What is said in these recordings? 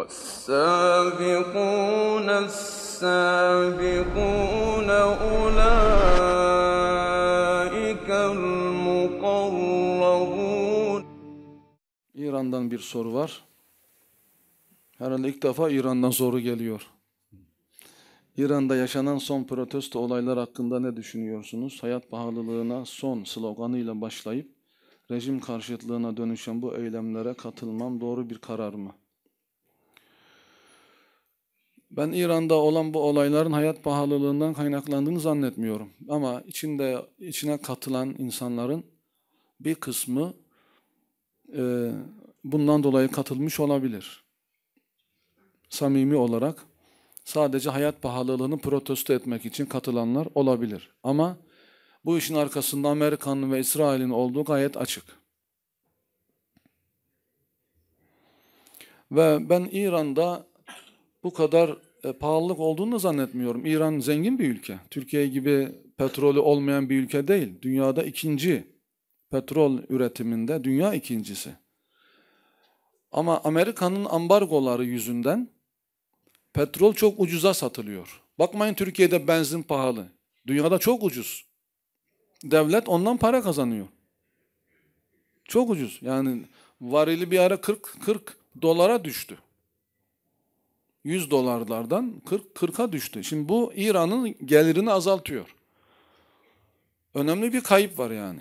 والسابقون السابقون أولئك المقربون İran'dan bir soru var. Herhalde ilk defa İran'dan soru geliyor. İran'da yaşanan son protesto olaylar hakkında ne düşünüyorsunuz? Hayat pahalılığına son sloganıyla başlayıp rejim karşıtlığına dönüşen bu eylemlere katılmam doğru bir karar mı? Ben İran'da olan bu olayların hayat pahalılığından kaynaklandığını zannetmiyorum. Ama içinde içine katılan insanların bir kısmı e, bundan dolayı katılmış olabilir. Samimi olarak sadece hayat pahalılığını protesto etmek için katılanlar olabilir. Ama bu işin arkasında Amerika'nın ve İsrail'in olduğu gayet açık. Ve ben İran'da bu kadar e, pahalılık olduğunu da zannetmiyorum. İran zengin bir ülke. Türkiye gibi petrolü olmayan bir ülke değil. Dünyada ikinci petrol üretiminde dünya ikincisi. Ama Amerika'nın ambargoları yüzünden petrol çok ucuza satılıyor. Bakmayın Türkiye'de benzin pahalı. Dünyada çok ucuz. Devlet ondan para kazanıyor. Çok ucuz. Yani varili bir ara 40 40 dolara düştü. 100 dolarlardan 40 40'a düştü. Şimdi bu İran'ın gelirini azaltıyor. Önemli bir kayıp var yani.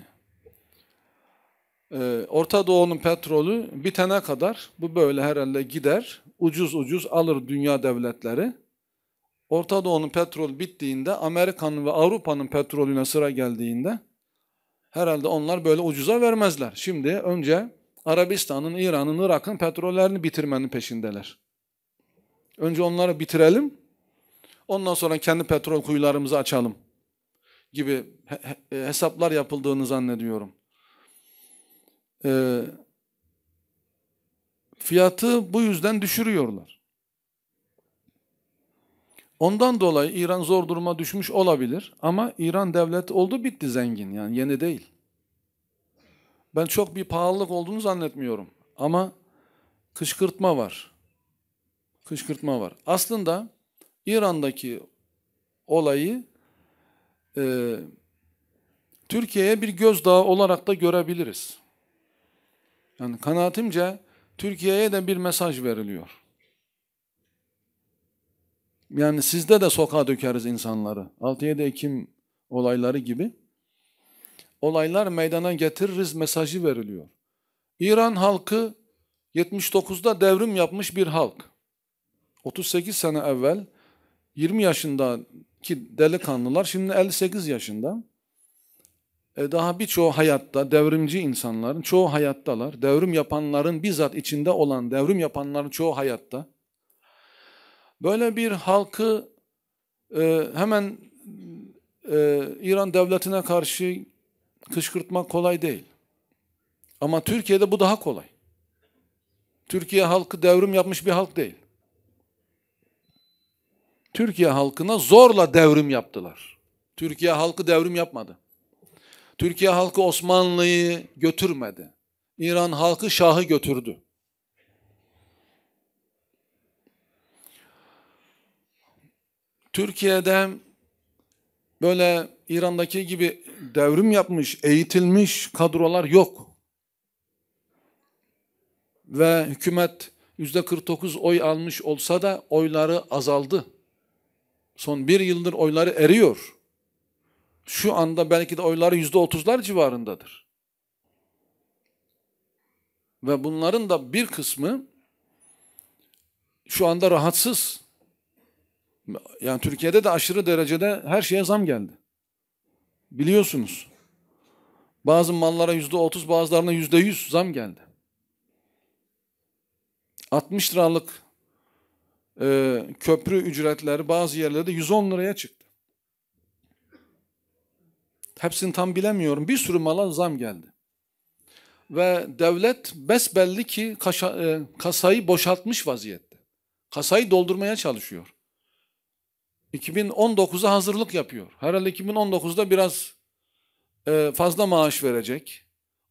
Ee, Orta Doğu'nun petrolü bitene kadar bu böyle herhalde gider. Ucuz ucuz alır dünya devletleri. Orta Doğu'nun petrol bittiğinde Amerika'nın ve Avrupa'nın petrolüne sıra geldiğinde herhalde onlar böyle ucuza vermezler. Şimdi önce Arabistan'ın, İran'ın, Irak'ın petrollerini bitirmenin peşindeler. Önce onları bitirelim. Ondan sonra kendi petrol kuyularımızı açalım gibi e, hesaplar yapıldığını zannediyorum. E, fiyatı bu yüzden düşürüyorlar. Ondan dolayı İran zor duruma düşmüş olabilir ama İran devlet oldu bitti zengin yani yeni değil. Ben çok bir pahalılık olduğunu zannetmiyorum ama kışkırtma var kışkırtma var. Aslında İran'daki olayı e, Türkiye'ye bir gözdağı olarak da görebiliriz. Yani kanaatimce Türkiye'ye de bir mesaj veriliyor. Yani sizde de sokağa dökeriz insanları. 6-7 Ekim olayları gibi. Olaylar meydana getiririz mesajı veriliyor. İran halkı 79'da devrim yapmış bir halk. 38 sene evvel 20 yaşındaki delikanlılar şimdi 58 yaşında. E daha birçoğu hayatta, devrimci insanların çoğu hayattalar. Devrim yapanların bizzat içinde olan devrim yapanların çoğu hayatta. Böyle bir halkı e, hemen e, İran devletine karşı kışkırtmak kolay değil. Ama Türkiye'de bu daha kolay. Türkiye halkı devrim yapmış bir halk değil. Türkiye halkına zorla devrim yaptılar. Türkiye halkı devrim yapmadı. Türkiye halkı Osmanlı'yı götürmedi. İran halkı Şah'ı götürdü. Türkiye'de böyle İran'daki gibi devrim yapmış, eğitilmiş kadrolar yok. Ve hükümet %49 oy almış olsa da oyları azaldı. Son bir yıldır oyları eriyor. Şu anda belki de oyları yüzde otuzlar civarındadır. Ve bunların da bir kısmı şu anda rahatsız. Yani Türkiye'de de aşırı derecede her şeye zam geldi. Biliyorsunuz. Bazı mallara yüzde otuz, bazılarına yüzde yüz zam geldi. 60 liralık e, köprü ücretleri bazı yerlerde 110 liraya çıktı. Hepsini tam bilemiyorum. Bir sürü mala zam geldi. Ve devlet besbelli ki kaşa, e, kasayı boşaltmış vaziyette. Kasayı doldurmaya çalışıyor. 2019'a hazırlık yapıyor. Herhalde 2019'da biraz e, fazla maaş verecek.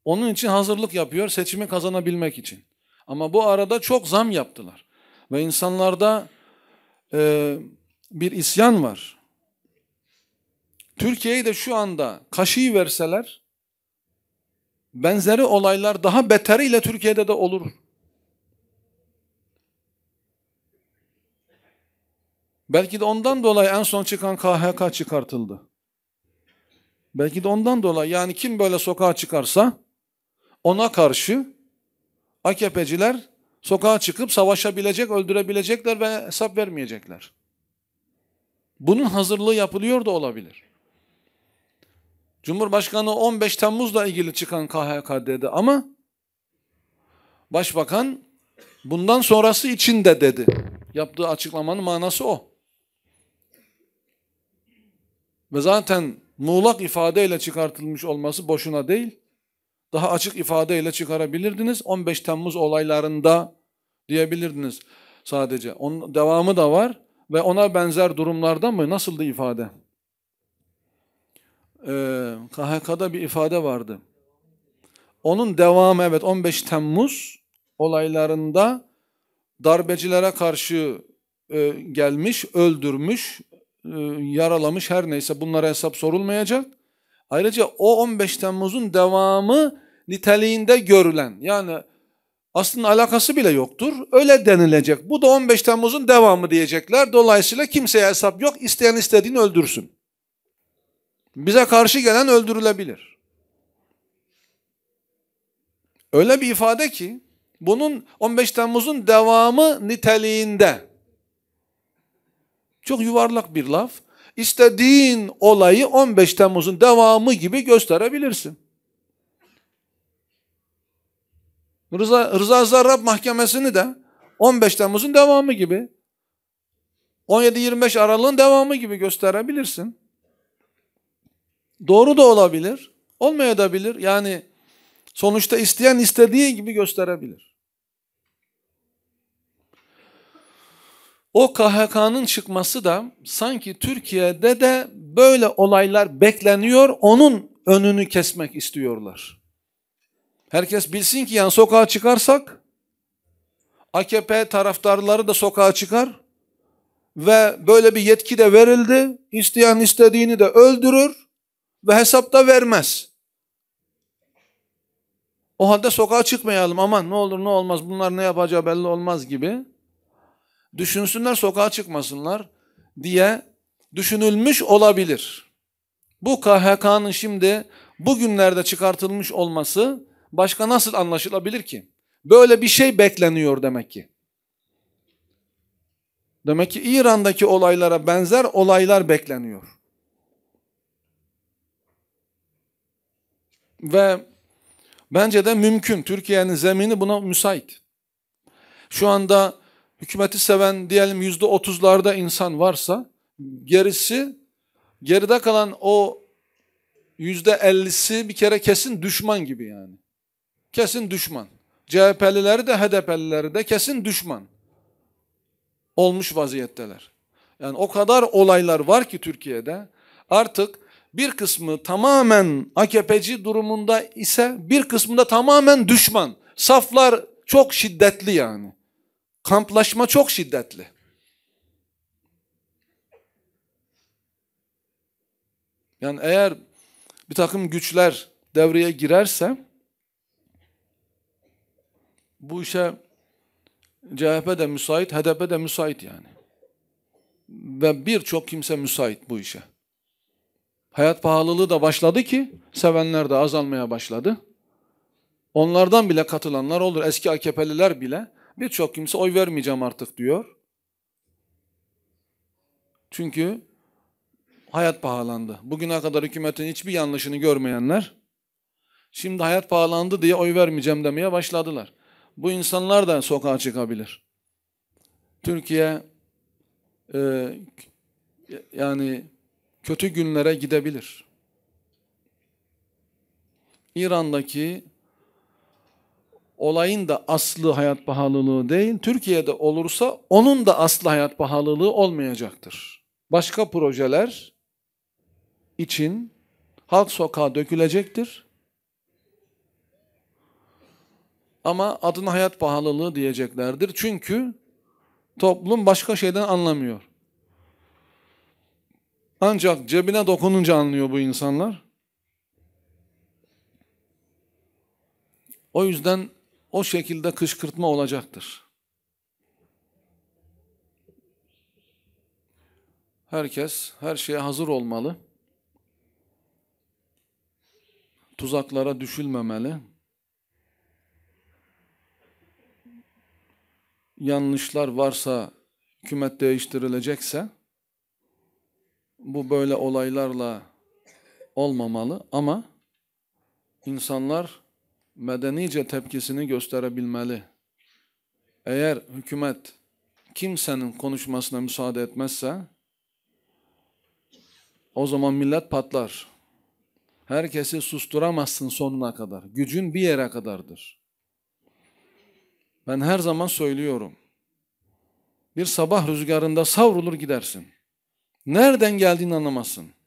Onun için hazırlık yapıyor seçimi kazanabilmek için. Ama bu arada çok zam yaptılar. Ve insanlarda e, bir isyan var. Türkiye'yi de şu anda kaşıyı verseler benzeri olaylar daha beteriyle Türkiye'de de olur. Belki de ondan dolayı en son çıkan KHK çıkartıldı. Belki de ondan dolayı yani kim böyle sokağa çıkarsa ona karşı AKP'ciler Sokağa çıkıp savaşabilecek, öldürebilecekler ve hesap vermeyecekler. Bunun hazırlığı yapılıyor da olabilir. Cumhurbaşkanı 15 Temmuz'la ilgili çıkan KHK dedi ama Başbakan bundan sonrası için de dedi. Yaptığı açıklamanın manası o. Ve zaten muğlak ifadeyle çıkartılmış olması boşuna değil. Daha açık ifadeyle çıkarabilirdiniz. 15 Temmuz olaylarında diyebilirdiniz sadece. Onun devamı da var ve ona benzer durumlarda mı? Nasıldı ifade? Ee, KHK'da bir ifade vardı. Onun devamı evet 15 Temmuz olaylarında darbecilere karşı e, gelmiş, öldürmüş, e, yaralamış her neyse bunlara hesap sorulmayacak. Ayrıca o 15 Temmuz'un devamı niteliğinde görülen yani aslında alakası bile yoktur. Öyle denilecek. Bu da 15 Temmuz'un devamı diyecekler. Dolayısıyla kimseye hesap yok. İsteyen istediğini öldürsün. Bize karşı gelen öldürülebilir. Öyle bir ifade ki bunun 15 Temmuz'un devamı niteliğinde. Çok yuvarlak bir laf. İstediğin olayı 15 Temmuz'un devamı gibi gösterebilirsin. Rıza, Rıza Zarrab mahkemesini de 15 Temmuz'un devamı gibi 17-25 Aralık'ın devamı gibi gösterebilirsin. Doğru da olabilir, olmayabilir. Yani sonuçta isteyen istediği gibi gösterebilir. O KHK'nın çıkması da sanki Türkiye'de de böyle olaylar bekleniyor, onun önünü kesmek istiyorlar. Herkes bilsin ki yani sokağa çıkarsak AKP taraftarları da sokağa çıkar ve böyle bir yetki de verildi. İsteyen istediğini de öldürür ve hesap da vermez. O halde sokağa çıkmayalım aman ne olur ne olmaz bunlar ne yapacağı belli olmaz gibi. Düşünsünler sokağa çıkmasınlar diye düşünülmüş olabilir. Bu KHK'nın şimdi bugünlerde çıkartılmış olması başka nasıl anlaşılabilir ki? Böyle bir şey bekleniyor demek ki. Demek ki İran'daki olaylara benzer olaylar bekleniyor. Ve bence de mümkün. Türkiye'nin zemini buna müsait. Şu anda hükümeti seven diyelim yüzde otuzlarda insan varsa gerisi geride kalan o yüzde ellisi bir kere kesin düşman gibi yani kesin düşman. CHP'lileri de HDP'lileri de kesin düşman olmuş vaziyetteler. Yani o kadar olaylar var ki Türkiye'de artık bir kısmı tamamen AKP'ci durumunda ise bir kısmında tamamen düşman. Saflar çok şiddetli yani. Kamplaşma çok şiddetli. Yani eğer bir takım güçler devreye girerse bu işe CHP de müsait, HDP de müsait yani. Ve birçok kimse müsait bu işe. Hayat pahalılığı da başladı ki sevenler de azalmaya başladı. Onlardan bile katılanlar olur. Eski AKP'liler bile birçok kimse oy vermeyeceğim artık diyor. Çünkü hayat pahalandı. Bugüne kadar hükümetin hiçbir yanlışını görmeyenler şimdi hayat pahalandı diye oy vermeyeceğim demeye başladılar bu insanlar da sokağa çıkabilir. Türkiye e, yani kötü günlere gidebilir. İran'daki olayın da aslı hayat pahalılığı değil, Türkiye'de olursa onun da aslı hayat pahalılığı olmayacaktır. Başka projeler için halk sokağa dökülecektir. Ama adına hayat pahalılığı diyeceklerdir. Çünkü toplum başka şeyden anlamıyor. Ancak cebine dokununca anlıyor bu insanlar. O yüzden o şekilde kışkırtma olacaktır. Herkes her şeye hazır olmalı. Tuzaklara düşülmemeli. yanlışlar varsa hükümet değiştirilecekse bu böyle olaylarla olmamalı ama insanlar medenice tepkisini gösterebilmeli. Eğer hükümet kimsenin konuşmasına müsaade etmezse o zaman millet patlar. Herkesi susturamazsın sonuna kadar. Gücün bir yere kadardır. Ben her zaman söylüyorum. Bir sabah rüzgarında savrulur gidersin. Nereden geldiğini anlamazsın.